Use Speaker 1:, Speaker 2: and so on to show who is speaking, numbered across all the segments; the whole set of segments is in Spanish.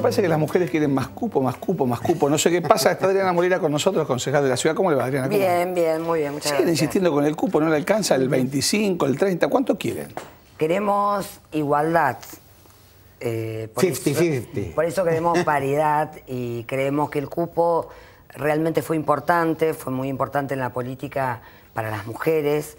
Speaker 1: parece que las mujeres quieren más cupo, más cupo, más cupo. No sé qué pasa. Está Adriana morirá con nosotros, concejal de la ciudad. ¿Cómo le va, Adriana? Bien, bien, muy bien, muchas Siguen insistiendo con el cupo, no le alcanza el 25, el 30. ¿Cuánto quieren?
Speaker 2: Queremos igualdad. 50-50. Eh, por, por eso queremos paridad y creemos que el cupo realmente fue importante, fue muy importante en la política para las mujeres.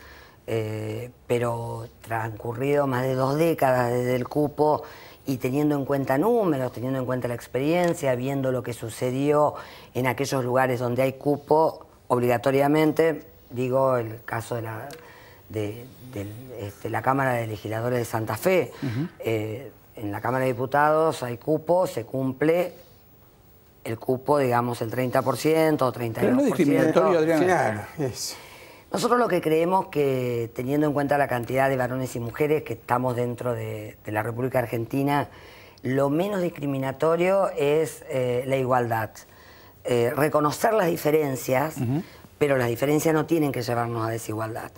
Speaker 2: Eh, pero transcurrido más de dos décadas desde el cupo y teniendo en cuenta números, teniendo en cuenta la experiencia, viendo lo que sucedió en aquellos lugares donde hay cupo, obligatoriamente, digo el caso de la, de, este, la Cámara de Legisladores de Santa Fe, eh, en la Cámara de Diputados hay cupo, se cumple, el cupo, digamos, el 30% o 32%. Pero es. Nosotros lo que creemos que, teniendo en cuenta la cantidad de varones y mujeres que estamos dentro de, la República Argentina, lo menos discriminatorio es eh, la igualdad. Eh, reconocer las diferencias, pero las diferencias no tienen que llevarnos a desigualdad.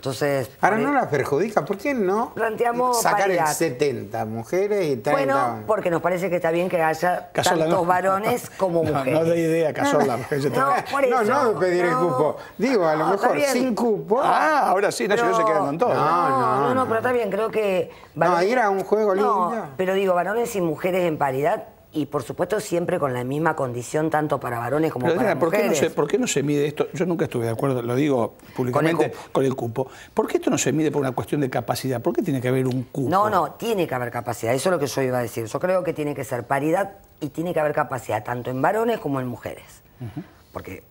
Speaker 2: Entonces. Ahora no e- las perjudica, ¿por qué no? Planteamos sacar el
Speaker 1: 70 mujeres y 30 Bueno,
Speaker 2: porque nos parece que está bien que haya tantos varones como mujeres. No, no doy idea, Casola. No, por eso, no, no pedir el cupo. Digo, a lo mejor sin cupo. Ah, ah, ahora sí, no, se quedan con todos. No, no, no, pero está bien, creo que. no, ahí era un juego lindo. Pero digo, varones y mujeres en paridad y por supuesto siempre con la misma condición tanto para varones como para ¿por mujeres. Qué no se,
Speaker 1: ¿Por qué no se mide esto? Yo nunca estuve de acuerdo, lo digo públicamente, con el, cupo. ¿Por qué esto no se mide por una cuestión de capacidad? ¿Por qué tiene que haber un cupo?
Speaker 2: No, no, tiene que haber capacidad, eso es lo que yo iba a decir. Yo creo que tiene que ser paridad y tiene que haber capacidad tanto en varones como en mujeres. Porque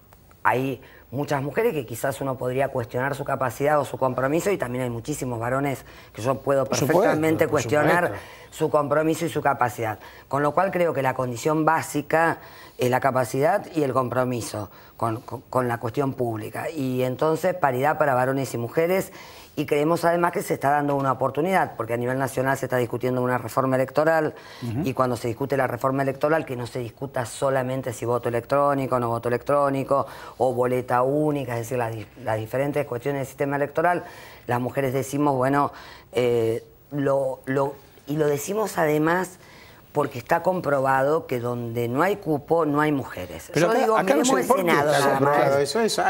Speaker 2: hay muchas mujeres que quizás uno podría cuestionar su capacidad o su compromiso y también hay muchísimos varones que yo puedo perfectamente cuestionar su compromiso y su capacidad. Con lo cual creo que la condición básica es la capacidad y el compromiso con, la cuestión pública. Y entonces paridad para varones y mujeres y creemos además que se está dando una oportunidad, porque a nivel nacional se está discutiendo una reforma electoral y cuando se discute la reforma electoral que no se discuta solamente si voto electrónico, no voto electrónico o boleta única, es decir, las, diferentes cuestiones del sistema electoral, las mujeres decimos, bueno, eh, y lo decimos además porque está comprobado que donde no hay
Speaker 1: cupo no hay
Speaker 2: mujeres. Yo digo, miremos el Senado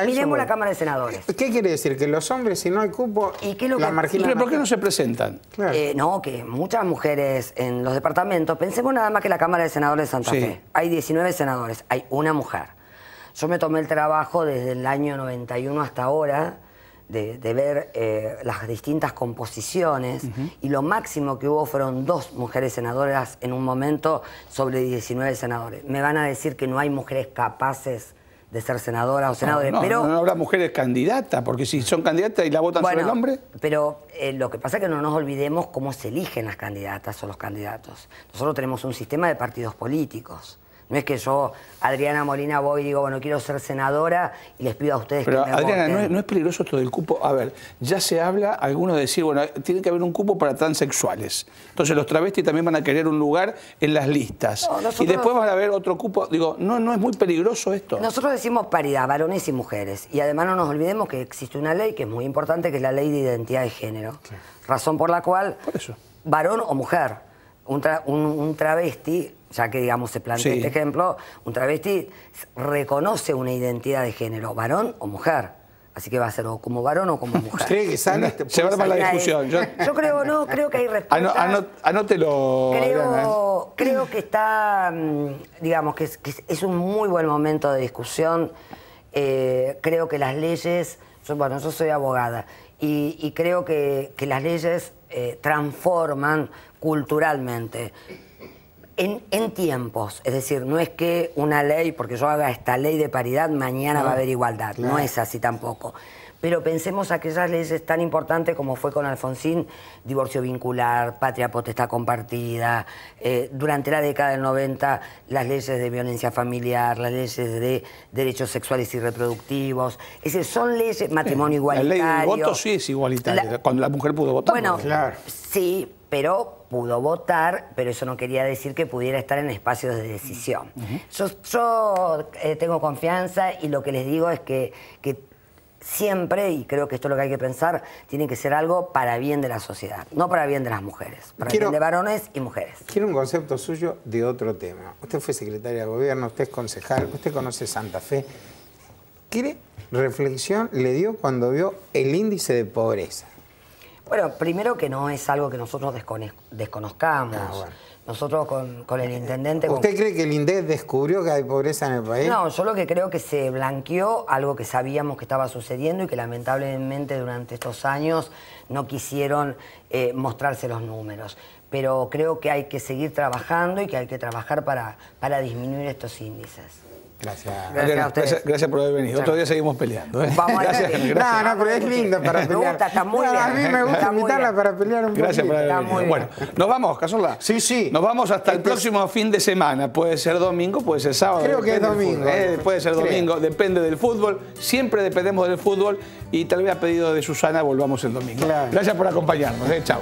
Speaker 2: miremos la
Speaker 1: Cámara de Senadores. ¿Qué quiere decir? Que los hombres, si no hay cupo, ¿Y qué lo por qué no se presentan?
Speaker 2: Eh, no, que muchas mujeres en los departamentos... Pensemos nada más que la Cámara de Senadores de Santa Fe. Hay 19 senadores, hay una mujer. Yo me tomé el trabajo desde el año 91 hasta ahora de, ver eh, las distintas composiciones y lo máximo que hubo fueron dos mujeres senadoras en un momento sobre 19 senadores. Me van a decir que no hay mujeres capaces de ser senadoras o ah, senadores, no, pero... No,
Speaker 1: habrá mujeres candidatas, porque si son candidatas y la votan sobre el hombre...
Speaker 2: pero eh, lo que pasa es que no nos olvidemos cómo se eligen las candidatas o los candidatos. Nosotros tenemos un sistema de partidos políticos. No es que yo, Adriana Molina, voy y digo, bueno, quiero ser senadora y les pido a ustedes que me Adriana, voten. ¿no es, ¿no
Speaker 1: es peligroso esto del cupo? A ver, ya se habla, algunos de decir, bueno, tiene que haber un cupo para transexuales. Entonces los travestis también van a querer un lugar en las listas. Y después van a haber otro cupo. Digo, no, no es muy peligroso esto.
Speaker 2: Nosotros decimos paridad, varones y mujeres. Y además no nos olvidemos que existe una ley que es muy importante, que es la ley de identidad de género. Razón por la cual... Por eso. Varón o mujer. un, un, travesti ya que digamos se plantea este ejemplo, un travesti reconoce una identidad de género, varón o mujer. Así que va a ser como varón o como mujer. ¿Cree que Se va a la discusión. Yo... creo, no, creo que hay respeto
Speaker 1: anótelo. ¿eh?
Speaker 2: Creo, que está, mm, digamos, que es, un muy buen momento de discusión. Eh, creo que las leyes, bueno, yo soy abogada, y, creo que, las leyes eh, transforman culturalmente en, tiempos, es decir, no es que una ley, porque yo haga esta ley de paridad, mañana va a haber igualdad, no es así tampoco. Pero pensemos aquellas leyes tan importantes como fue con Alfonsín, divorcio vincular, patria potestad compartida, eh, durante la década del 90 las leyes de violencia familiar, las leyes de derechos sexuales y reproductivos, es son leyes, matrimonio igualitario. La voto sí
Speaker 1: es igualitaria, cuando la mujer pudo
Speaker 2: votar. Bueno, sí, pero pudo votar, pero eso no quería decir que pudiera estar en espacios de decisión. Yo, eh, tengo confianza y lo que les digo es que, siempre, y creo que esto es lo que hay que pensar, tiene que ser algo para bien de la sociedad, no para bien de las mujeres, para bien de
Speaker 1: varones y mujeres. Quiero un concepto suyo de otro tema. Usted fue secretaria de gobierno, usted es concejal, usted conoce Santa Fe. ¿Qué reflexión le dio cuando vio el índice de pobreza?
Speaker 2: Bueno, primero que no es algo que nosotros desconozcamos. Ah, nosotros con, el intendente... ¿Usted
Speaker 1: cree que el INDES descubrió que hay pobreza en el país? No,
Speaker 2: yo lo que creo que se blanqueó algo que sabíamos que estaba sucediendo y que lamentablemente durante estos años no quisieron eh, mostrarse los números. Pero creo que hay que seguir trabajando y que hay que trabajar para, para disminuir estos índices.
Speaker 1: Gracias. Gracias, por haber venido. Otro día seguimos peleando. ¿eh? gracias, a No, no, pero es lindo para pelear. Me gusta, A mí me gusta invitarla para pelear un Gracias por haber venido. Bueno, nos vamos, Casola. Sí, sí. Nos vamos hasta el próximo fin de semana. Puede ser domingo, puede ser sábado. Creo que es domingo. ¿eh? Eh, puede ser domingo, depende del fútbol. Siempre dependemos del fútbol y tal vez a pedido de Susana volvamos el domingo. Gracias por acompañarnos. ¿eh? Chao.